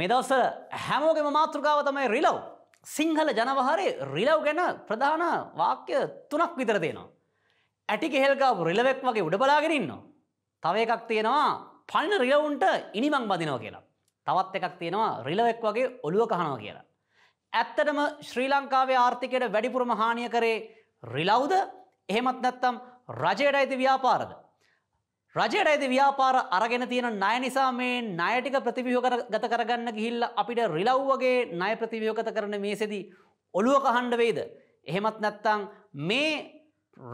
මෙදවස හැමෝගෙම මාතෘකාව තමයි රිලව් සිංහල ජනවහරේ රිලව් ගැන ප්‍රධාන වාක්‍ය තුනක් විතර තියෙනවා. ඇටි කෙහෙල්කාපු රිලවෙක් වගේ උඩබලාගෙන ඉන්නවා. තව එකක් තියෙනවා පන්න රිලවුන්ට ඉනිමං බදිනව කියලා. තවත් එකක් තියෙනවා රිලවෙක් වගේ ඔළුව කහනවා කියලා. ඇත්තටම ශ්‍රී ලංකාවේ ආර්ථිකයට වැඩිපුරම හානිය කරේ රිලව්ද එහෙමත් නැත්තම් රජයට අයිති ව්‍යාපාරද. රජයට ඇති ව්‍යාපාර අරගෙන තියෙන ණය නිසා මේ ණයටික ප්‍රතිවියෝගත කරගන්න ගිහිල්ලා අපිට රිලව් වගේ ණය ප්‍රතිවියෝගත කරන මේසෙදි ඔළුව කහන්න වෙයිද? එහෙමත් නැත්නම් මේ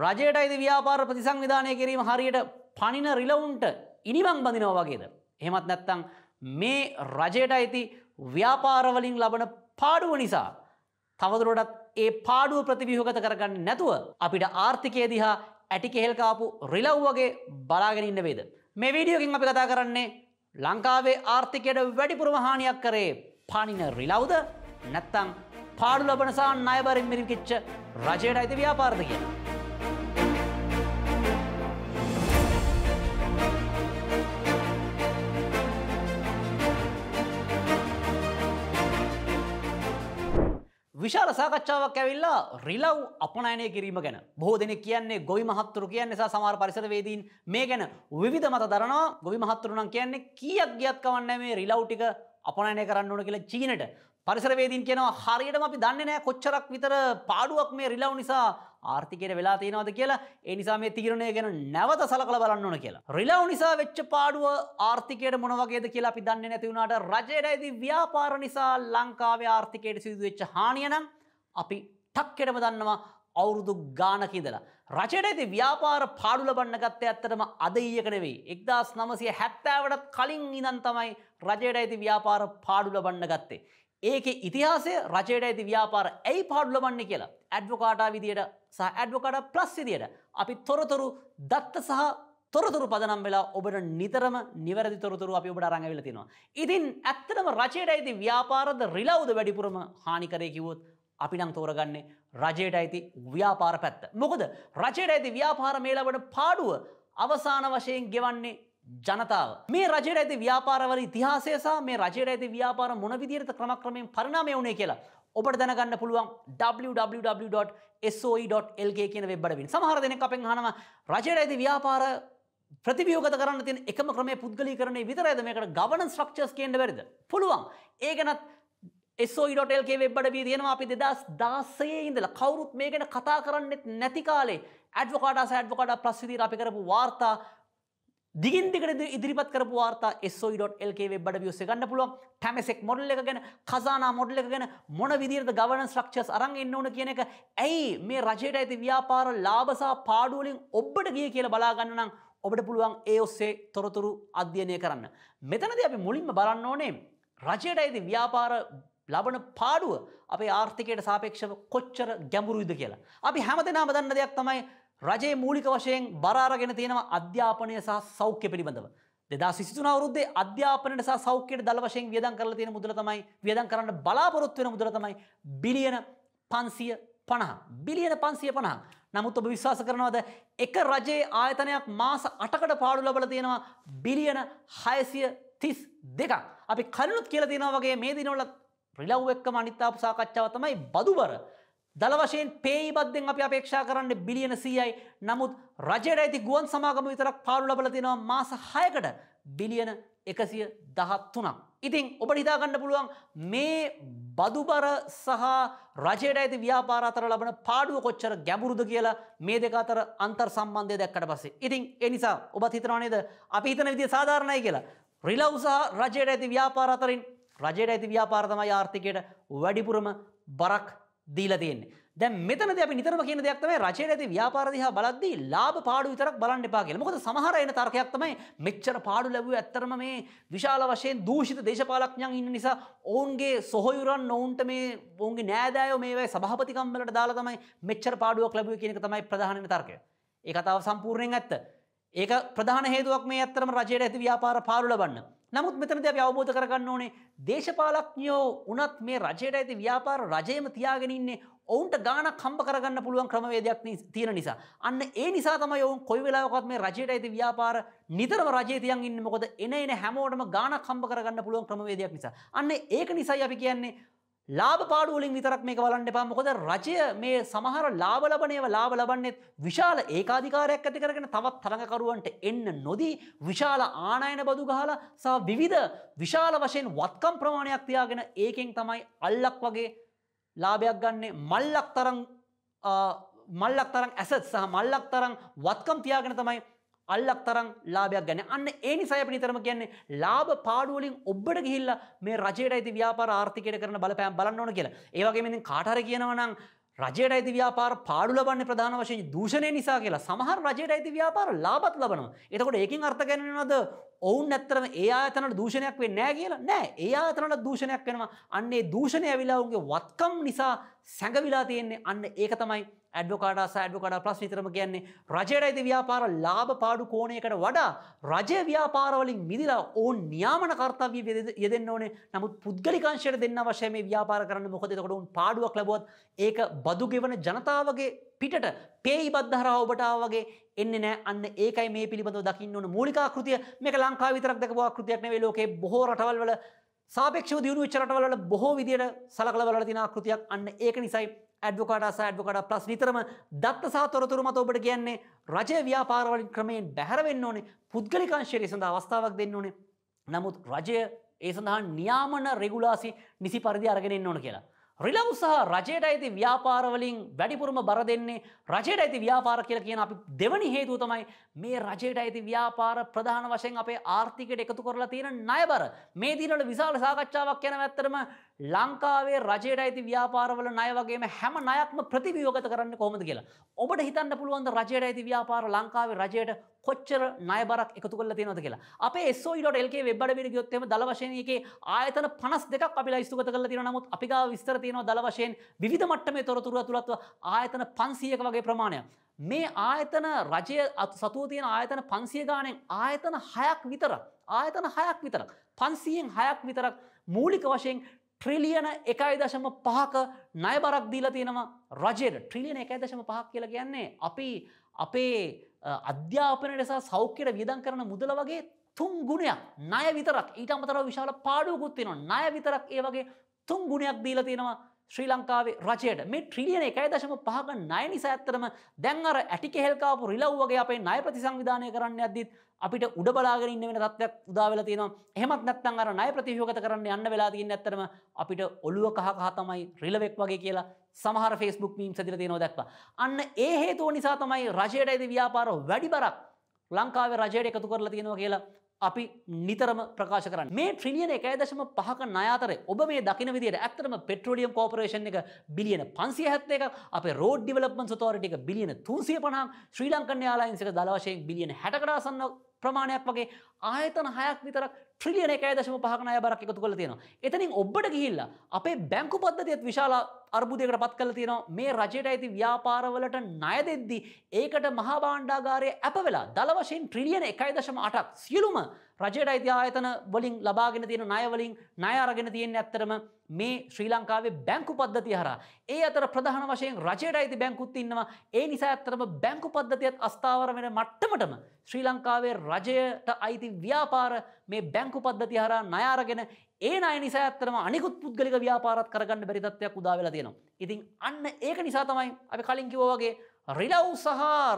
රජයට ඇති ව්‍යාපාර ප්‍රතිසංවිධානය කිරීම හරියට පණින රිලවුන්ට ඉනිමං බඳිනවා වගේද? එහෙමත් නැත්නම් මේ රජයට ඇති ව්‍යාපාර වලින් ලබන පාඩුව නිසා තවදුරටත් ඒ පාඩුව ප්‍රතිවියෝගත කරගන්න නැතුව අපිට ආර්ථිකය දිහා ඇටි කෙහෙල්කාපු රිලව් වගේ බලාගෙන ඉන්න වේද. මේ වීඩියෝකින් අපි කතා කරන්නේ ලංකාවේ ආර්ථිකයට වැඩිපුරම හානියක් කරේ පනින රිලව්ද නැත්තං පාඩු ලබනසා නයබරින් මිරිකිච්ච රජයට අයිති ව්‍යාපාර්ද කියලා. විශාල සාකච්ඡාවක් ඇවිල්ලා රිලව් අපනයනය කිරීම ගැන බොහෝ දෙනෙක් කියන්නේ ගොවි මහත්තුරු කියන්නේ නිසා සමහර පරිසරවේදීන් මේ ගැන විවිධ මත දරනවා ගොවි මහත්තුරු නම් කියන්නේ කීයක් ගියත් කවන්නේ මේ රිලව් ටික අපනයනය කරන්න ඕන කියලා චීනට පරිසරවේදීන් කියනවා හරියටම අපි දන්නේ නැහැ කොච්චරක් විතර පාඩුවක් මේ රිලව් නිසා ආර්ථිකයට වෙලා තියෙනවද කියලා. ඒ නිසා මේ තීරණය ගැන නැවත සලකලා බලන්න ඕන කියලා. රිලව් නිසා වෙච්ච පාඩුව ආර්ථිකයට මොන වගේද කියලා අපි දන්නේ නැති වුණාට රජයේදී ව්‍යාපාර නිසා ලංකාවේ ආර්ථිකයට සිදුවෙච්ච හානිය නම් අපි ටක්කෙටම දන්නවා අවුරුදු ගානක ඉඳලා. රජයට ඇති ව්‍යාපාර පාඩු ලබන්න ගත්තේ ඇත්තටම අද ඊයක නෙවෙයි. 1970 වටත් කලින් ඉඳන් තමයි රජයට ඇති ව්‍යාපාර පාඩු ලබන්න ගත්තේ. ඒක ඉතිහාසය රජයට ඇති ව්‍යාපාර ඇයි පාඩුලබන්න කියලා ඇඩ්වකාටා විදියට සහ ඇඩ්වකාට ප්ලස් විදියට අපි තොරතුරු දත්ත සහ තොරතුරු පදනම් වෙලා ඔබට නිතරම නිවැරදි තොරතුරු අපි ඔබට අරඟවිල තිනවා. ඉතින් ඇත්තටම රජයට ඇති ව්‍යාපාරද රිලව්ද වැඩිපුරම හානිකරය කිවොත් අපි නම් තෝරගන්නේ රජයට ඇති ව්‍යාපාර පැත්ත. මොකද රජයට ඇති ව්‍යාපාර මේලාවට පාඩුව අවසාන වශයෙන් ගෙවන්නේ ජනතාව. මේ රජයට ඇති ව්‍යාපාරවල ඉතිහාසය සහ මේ රජයට ඇති ව්‍යාපාර මොන විදිහට ක්‍රමක්‍රමයෙන් පරිණාමය වුණේ කියලා ඔබට දැනගන්න පුළුවන් www.soe.lk කියන වෙබ් අඩවින්. සමහර දෙනෙක් අපෙන් අහනවා රජයට ඇති ව්‍යාපාර ප්‍රතිවියෝගත කරන්න තියෙන එකම ක්‍රමය පුද්ගලීකරණය විතරයිද මේකට ගවර්නන්ස් ස්ට්‍රක්චර්ස් කියන්න බැරිද? පුළුවන්. ඒක නත් SOE.lk වෙබ් අඩවිය තියෙනවා අපි 2016 ඉඳලා කවුරුත් මේ ගැන කතා කරන්නෙත් නැති කාලේ ඇඩ්වොකාටා සහ ඇඩ්වොකාටා ප්ලස් විදිහට අපි කරපු වාර්තා දිගින් දිගට ඉදිරිපත් කරපු වාර්තා SOE.lk වෙබ් අඩවිය ඔස්සේ ගන්න පුළුවන් ටැමසෙක් මොඩල් එක ගැන ඛසානා මොඩල් එක ගැන මොන විදිහටද ගවර්නන්ස් ස්ට්‍රක්චර්ස් අරන් එන්න ඕන කියන එක ඇයි මේ රජයට ඇති ව්‍යාපාර ලාභ සහ පාඩු වලින් ඔබට ගියේ කියලා බලා ගන්න නම් ඔබට පුළුවන් ඒ ඔස්සේ e තොරතුරු අධ්‍යයනය කරන්න. මෙතනදී අපි මුලින්ම බලන්න ඕනේ රජයට ඇති ව්‍යාපාර ලබන පාඩුව අපේ ආර්ථිකයට සාපේක්ෂව කොච්චර ගැඹුරුයිද කියලා. අපි හැමදෙනාම දන්න දෙයක් තමයි රජයේ මූලික වශයෙන් බරාරගෙන තියෙනවා අධ්‍යාපනය සහ සෞඛ්‍ය පිළිබඳව. දෙදා සිසිතුන අවුරුද්දේ අධ්‍යාපනයට සහ සෞඛ්‍යයට දළ වශයෙන් වියදම් කරලා තියෙන මුදල තමයි වියදම් කරන්න බලාපොරොත්තු වෙන මුදල තමයි බිලියන 550 බිලියන 550 නමුත් ඔබ විශ්වාස කරනවද එක රජයේ ආයතනයක් මාස 8කට පාඩු ලබලා තියෙනවා බිලියන 632ක්. අපි කලිනුත් කියලා තියෙනවා වගේ මේ දිනවල රිලව් එක්කම අනිත් ආපු සාකච්ඡාව තමයි බදුබර. දළ වශයෙන් පේයිබද්දෙන් අපි අපේක්ෂා කරන්න බිලියන සීයයි නමුත් රජයට ඇති ගුවන් සමාගම විතරක් පාරු ලබල තිනවා මාස හයකට බිලියන එකසිය දහත්තුනක්. ඉතිං ඔබ හිතාගන්න පුළුවන් මේ බදුබර සහ රජයට ඇති ව්‍යාපාර අතර ලබන පාඩුව කොච්චර ගැඹුරුද කියලා මේ දෙක අතර අන්තර් සම්බන්ධය දැක්කට පස්සේ. ඉතින් ඒ නිසා ඔබත් හිතනවා නේද අපි හිතන විදිය සාධාරණයි කියලා. රිලව් සහ රජයට ඇති ව්‍යාපාර අතරින් රජයට ඇති ව්‍යාපාර තමයි ආර්ථිකයට වැඩිපුරම බරක් දීලා තියෙන්නේ. දැන් මෙතනදී අපි නිතරම කියන දෙයක් තමයි රජයේ ඇති ව්‍යාපාර දිහා බලද්දී ලාභ පාඩු විතරක් බලන්න එපා කියලා. මොකද සමහර එන තර්කයක් තමයි මෙච්චර පාඩු ලැබුවේ ඇත්තරම මේ විශාල වශයෙන් දූෂිත දේශපාලඥයන් ඉන්න නිසා ඔවුන්ගේ සොහොයුරන් ඔවුන්ට මේ ඔවුන්ගේ නෑදෑයෝ මේ වගේ සභාපතිකම් වලට දාලා තමයි මෙච්චර පාඩුවක් ලැබුවේ කියන එක තමයි ප්‍රධාන වෙන තර්කය. ඒ කතාව සම්පූර්ණයෙන් ඇත්ත. ඒක ප්‍රධාන හේතුවක් මේ ඇත්තරම රජයට ඇති ව්‍යාපාර පාරු ලබන්න. නමුත් මෙතනදී අපි අවබෝධ කරගන්න ඕනේ දේශපාලඥයෝ උනත් මේ රජයට ඇති ව්‍යාපාර රජයම තියාගෙන ඉන්නේ ඔවුන්ට ගාණක් හම්බ කරගන්න පුළුවන් ක්‍රමවේදයක් තියෙන නිසා. අන්න ඒ නිසා තමයි ඔවුන් කොයි වෙලාවකවත් මේ රජයට ඇති ව්‍යාපාර නිතරම රජයේ තියන් ඉන්නේ. මොකද එන එන හැමෝටම ගාණක් හම්බ කරගන්න පුළුවන් ක්‍රමවේදයක් නිසා. අන්න ඒක නිසායි අපි කියන්නේ ලාභ පාඩුවලින් විතරක් මේක බලන්න එපා මොකද රජය මේ සමහර ලාභ ලබනේව ලාභ ලබන්නේත් විශාල ඒකාධිකාරයක් ඇති කරගෙන තවත් තරඟකරුවන්ට එන්න නොදී විශාල ආනයන බදු ගහලා සහ විවිධ විශාල වශයෙන් වත්කම් ප්‍රමාණයක් තියාගෙන ඒකෙන් තමයි අල්ලක් වගේ ලාභයක් ගන්නේ මල්ලක් තරම් මල්ලක් තරම් ඇසත් සහ මල්ලක් තරම් වත්කම් තියාගෙන තමයි අල්ලක් තරම් ලාභයක් ගැන අන්න ඒ නිසා අපි නිතරම කියන්නේ ලාභ පාඩු වලින් ඔබට ගිහිල්ලා මේ රජයට ඇති ව්‍යාපාර ආර්ථිකයට කරන බලපෑම් බලන්න ඕන කියලා. ඒ වගේම ඉතින් කාට හරි කියනවා නම් රජයට ඇති ව්‍යාපාර පාඩු ලබන්නේ ප්‍රධාන වශයෙන් දූෂණය නිසා කියලා සමහර රජයට ඇති ව්‍යාපාර ලාභත් ලබනවා. එතකොට ඒකෙන් අර්ථ ගන්නවද? ඔවුන් ඇත්තටම ඒ ආයතනවල දූෂණයක් වෙන්නේ නැහැ කියලා. නෑ. ඒ ආයතනවල දූෂණයක් වෙනවා. අන්න ඒ දූෂණය ඇවිල්ලා ඔවුන්ගේ වත්කම් නිසා සැඟවිලා තියෙන්නේ. අන්න ඒක තමයි ඇඩ්වකාඩා සෑඩ්වකඩා ප්ලස් විතරම කියන්නේ රජයටයිද ව්‍යාපාර ලාභ පාඩු කෝණයකට වඩා රජය ව්‍යාපාරවලින් මිදිලා ඕන් නියාමන කර්තව්‍ය යෙදෙන්න ඕනේ නමුත් පුද්ගලිකංශයට දෙන්න අවශ්‍ය මේ ව්‍යාපාර කරන්න මොකද එතකොට උන් පාඩුවක් ලැබුවත් ඒක බදු ගෙවන ජනතාවගේ පිටට පේයි බද්ධහරා ඔබට වගේ එන්නේ නෑ අන්න ඒකයි මේ පිළිබඳව දකින්න ඕන මූලිකාකෘතිය මේක ලංකාව විතරක් දැකපු ආකෘතියක් නෙවෙයි ලෝකේ බොහෝ රටවල් වල සාපේක්ෂව දියුණු වෙච්ච රටවල බොහෝ විදියට සලකලා බලලා තියෙන ආකෘතියක් අන්න ඒක නිසායි ඇඩ්වොකාට අස ඇඩ්වොකාට ප්ලස් නිතරම දත්ත සහ තොරතුරු මත ඔබට කියන්නේ රජය ව්‍යාපාරවලින් ක්‍රමයෙන් බැහැර වෙන්න ඕනේ පුද්ගලික අංශය සඳහා අවස්ථාවක් දෙන්න ඕනේ නමුත් රජය ඒ සඳහා නියාමන රෙගුලාසි නිසි පරිදි අරගෙන එන්න ඕන කියලා රිලව් සහ රජයට ඇති ව්‍යාපාරවලින් වැඩිපුරම බර දෙන්නේ රජයට ඇති ව්‍යාපාර කියලා කියන අපි දෙවනි හේතුව තමයි මේ රජයට ඇති ව්‍යාපාර ප්‍රධාන වශයෙන් අපේ ආර්ථිකයට එකතු කරලා තියෙන ණයබර. මේ දිනවල විශාල සාකච්ඡාවක් යන වැත්තරම ලංකාවේ රජයට ඇති ව්‍යාපාරවල ණය වගේම හැම ණයක්ම ප්‍රතිවියෝගත කරන්නේ කොහොමද කියලා. ඔබට හිතන්න පුළුවන් ද රජයට ඇති ව්‍යාපාර ලංකාවේ රජයට කොච්චර ණය බරක් එකතු කරලා තියෙනවද කියලා. අපේ SOE.lk වෙබ් අඩවියට ගියොත් එහෙම දල වශයෙන් එකේ ආයතන 52ක් අපි ලයිස්තුගත කරලා තියෙනවා. නමුත් අපි ගාව විස්තර තියෙනවා දළ වශයෙන් විධ මට්ටමේ තොරතුරුව තුළත්ව ආයතන පන්සියක වගේ ප්‍රමාණයක්. මේ ආයතන රජය සතුව තියෙන ආයතන පන්සිය ගානෙන් ආයතන හයක් විතර ආයතන හයක් විතරක් පන්සියෙන් හයක් විතරක් මූලික වශයෙන් ට්‍රිලියන එකයි දශම පහක නයබරක් දීලා තියෙනවා රජයට ට්‍රිලියන එකයි දශම පහක් කියලා කියන්නේ අපි අපේ අධ්‍යාපනයට නිසා සෞඛ්‍යයට වියදම් කරන මුදල වගේ තුන් ගුණයක් ණය විතරක් ඊට අමතරව විශාල පාඩුවකුත් තියෙනවා ණය විතරක් ඒ වගේ තුන් ගුණයක් දීල තියෙනවා ශ්‍රී ලංකාවේ රජයට මේ ට්‍රිලියන එකයි දශම පහක ණය නිසා ඇත්තටම දැන් අර ඇටි කෙහෙල් කාපු රිලව් වගේ අපේ ණය ප්‍රතිසංවිධානය කරන්න යද්දිත් අපිට උඩ බලාගෙන ඉන්න වෙන තත්ත්වයක් උදා වෙලා තියෙනවා. එහෙමත් නැත්නම් අර ණය ප්‍රතිව්‍යුහගත කරන්න යන්න වෙලා තියෙන ඇත්තටම අපිට ඔළුව කහ කහ තමයි රිලවෙක් වගේ කියලා සමහර Facebook memes ඇදලා තියෙනවා දැක්පා. අන්න ඒ හේතුව නිසා තමයි රජයට ඒ ව්‍යාපාර වැඩි බරක් ලංකාවේ රජයට එකතු කරලා තියෙනවා කියලා අපි නිතරම ප්‍රකාශ කරන්න මේ ට්‍රිලියන එකය දශම පහක නයාතර ඔබ මේ දකින විදිට ඇත්තරම පෙට්‍රෝඩියම් කෝපරේෂන් එක බිලියන පන්සිය හැත්ත එක අප රෝඩ් ඩිවලපන් තෝරටික බිලියන තුන්සිය පනහම් ශ්‍රී ලංකන් යාලායින්සික දලවශයෙන් බිලියන හැටකරාසන්න ප්‍රමාණයක් වගේ ආයතන හයක් විතරක් ට්‍රිලියන එකය දශම පහකනය බරක් එකතු කළ තියෙනවා එතනින් ඔබට ගිහිල්ලා අපේ බැංකු පද්ධතියත් විශාලා අර්බුදයකට පත් කළ තියෙනවා මේ රජයට ඇති ව්‍යාපාරවලට ණය දෙද්දි ඒකට මහා භාණ්ඩාගාරය ඇප වෙලා දල වශයෙන් ට්‍රිලියන 1.8ක් සියලුම රජයට අයිති ආයතන වලින් ලබාගෙන තියෙන ණය වලින් ණය අරගෙන තියෙන්නේ ඇත්තටම මේ ශ්‍රී ලංකාවේ බැංකු පද්ධතිය හරහා. ඒ අතර ප්‍රධාන වශයෙන් රජයට අයිති බැංකුත් ඉන්නවා. ඒ නිසා ඇත්තටම බැංකු පද්ධතියත් අස්ථාවර වෙන මට්ටමටම ශ්‍රී ලංකාවේ රජයට අයිති ව්‍යාපාර මේ බැංකු පද්ධතිය හරහා ණය අරගෙන ඒ අය නිසා ඇත්තම අනිකුත් පුද්ගලික ව්‍යාපාරත් කරගන්න බැරි තත්ත්වයක් උදා වෙලා තියෙනවා. ඉතින් අන්න ඒක නිසා තමයි අපි කලින් කිව්වා වගේ රිලව් සහ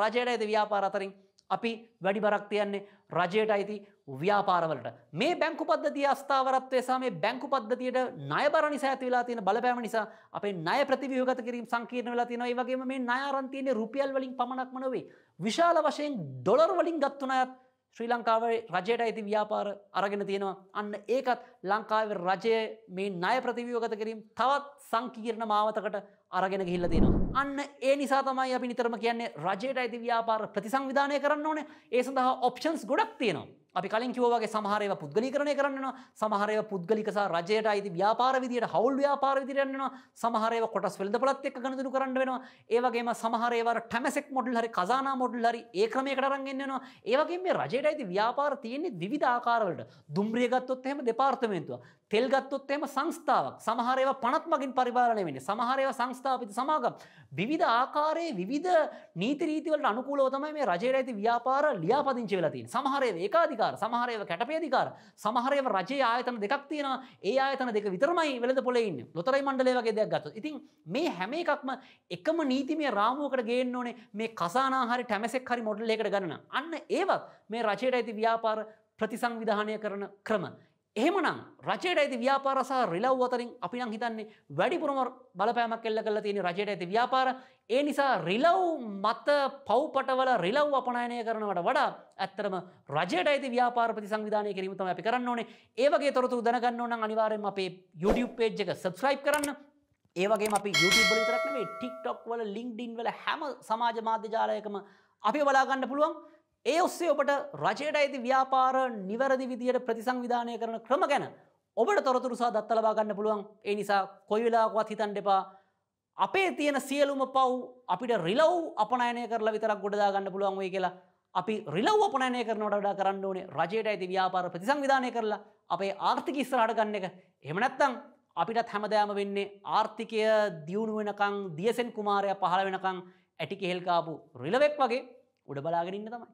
රජයට ඇති ව්‍යාපාර අතරින් අපි වැඩි බරක් තියන්නේ රජයට අයිති ව්‍යාපාරවලට. මේ බැංකු පද්ධතිය අස්ථාවරත්වය සහ මේ බැංකු පද්ධතියට ණයබර නිසා ඇති වෙලා තියෙන බලපෑම නිසා අපේ ණය ප්‍රතිව්‍යුහගත කිරීම සංකීර්ණ වෙලා තියෙනවා. ඒ වගේම මේ ණය අරන් තියෙන්නේ රුපියල් වලින් පමණක්ම නෙවෙයි. විශාල වශයෙන් ඩොලර් වලින් ගත්තු ණයත් ශ්‍රී ලංකාවේ රජයට ඇති ව්‍යාපාර අරගෙන තියෙනවා අන්න ඒකත් ලංකාවේ රජය මේ ණය ප්‍රතිවියෝගත කිරීම තවත් සංකීර්ණ මාවතකට අරගෙන ගිල්ල දෙනවා. අන්න ඒ නිසා තමයි අපි නිතරම කියන්නේ රජයට ඇති ව්‍යාපාර ප්‍රතිසංවිධානය කරන්න ඕනේ ඒ සඳහා ඔප්ෂන්ස් ගොඩක් තියෙනවා. අපි කලින් කිව්වාගේ සමහරව පුද්ගලීකරණය කරන්නවා සමහරව පුද්ගලික සහ රජයට අයිති ව්‍යාපාර විදියට හවුල් ව්‍යාපාර විදියට යනවා සමහරව කොටස් වෙළඳපළත් එක්ක ගනුදෙනු කරන්න වෙනවා ඒ වගේම සමහරව ටැමසෙක් මොඩල් හරි ඛසානා මොඩල් හරි ඒ ක්‍රමයකට අරන් එන්න වෙනවා ඒ වගේම මේ රජයට අයිති ව්‍යාපාර තියෙන්නේ විවිධ ආකාරවලට දුම්රිය ගත්තොත් එහෙම දෙපාර්තමේන්තුව තෙල් ගත්තොත් එහෙම සංස්ථාවක් සමහර ඒවා පනත් මගින් පරිපාලනය වෙන්නේ සමහර ඒවා සංස්ථාපිත සමාගම් විවිධ ආකාරයේ විවිධ නීති රීති වලට අනුකූලව තමයි මේ රජයේ ඇති ව්‍යාපාර ලියාපදිංචි වෙලා තියෙන්නේ සමහර ඒවා ඒකාධිකාර සමහර ඒවා කැටපේධිකාර සමහර ඒවා රජයේ ආයතන දෙකක් තියෙනවා ඒ ආයතන දෙක විතරමයි වෙළඳ පොලේ ඉන්නේ ලොතරැයි මණ්ඩලය වගේ දෙයක් ගත්තොත් ඉතින් මේ හැම එකක්ම එකම නීතිමය රාමුවකට ගේන්න ඕනේ මේ කසානාහාරි ටැමසෙක් හරි මොඩල් එකකට ගණන අන්න ඒවත් මේ රජයට ඇති ව්‍යාපාර ප්‍රතිසංවිධානය කරන ක්‍රම එහෙමනම් රජයට ඇති ව්‍යාපාර සහ රිලව් අතරින් අපි නම් හිතන්නේ වැඩිපුරම බලපෑමක් එල්ල කරලා තියෙන රජයට ඇති ව්‍යාපාර ඒ නිසා රිලව් මත පව්පටවල රිලව් අපනයනය කරනවට වඩා ඇත්තරම රජයට ඇති ව්‍යාපාර ප්‍රතිසංවිධානය කිරීම තමයි අපි කරන්න ඕනේ. ඒ වගේ තොරතුරු දැනගන්න ඕන නම් අනිවාර්යයෙන්ම අපේ YouTube page එක subscribe කරන්න. ඒ වගේම අපි YouTube වල විතරක් නෙවෙයි TikTok වල LinkedIn වල හැම සමාජ මාධ්‍ය ජාලයකම අපි බලාගන්න පුළුවන්. ඒ ඔස්සේ ඔබට රජයට ඇති ව්‍යාපාර නිවැරදි විදියට ප්‍රතිසංවිධානය කරන ක්‍රම ගැන ඔබට තොරතුරු සහ දත්ත ලබා ගන්න පුළුවන් ඒ නිසා කොයි වෙලාවකවත් හිතන්න එපා අපේ තියෙන සියලුම පව් අපිට රිලව් අපනයනය කරලා විතරක් ගොඩදා ගන්න පුළුවන් වෙයි කියලා අපි රිලව් අපනයනය කරනවට වඩා කරන්න ඕනේ රජයට ඇති ව්‍යාපාර ප්‍රතිසංවිධානය කරලා අපේ ආර්ථික ඉස්සරහට ගන්න එක එහෙම නැත්නම් අපිටත් හැමදෑම වෙන්නේ ආර්ථිකය දියුණු වෙනකං දියසෙන් කුමාරය පහළ වෙනකං ඇටි කෙහෙල්කාපු රිලවෙක් වගේ උඩ බලාගෙනන්න තමයි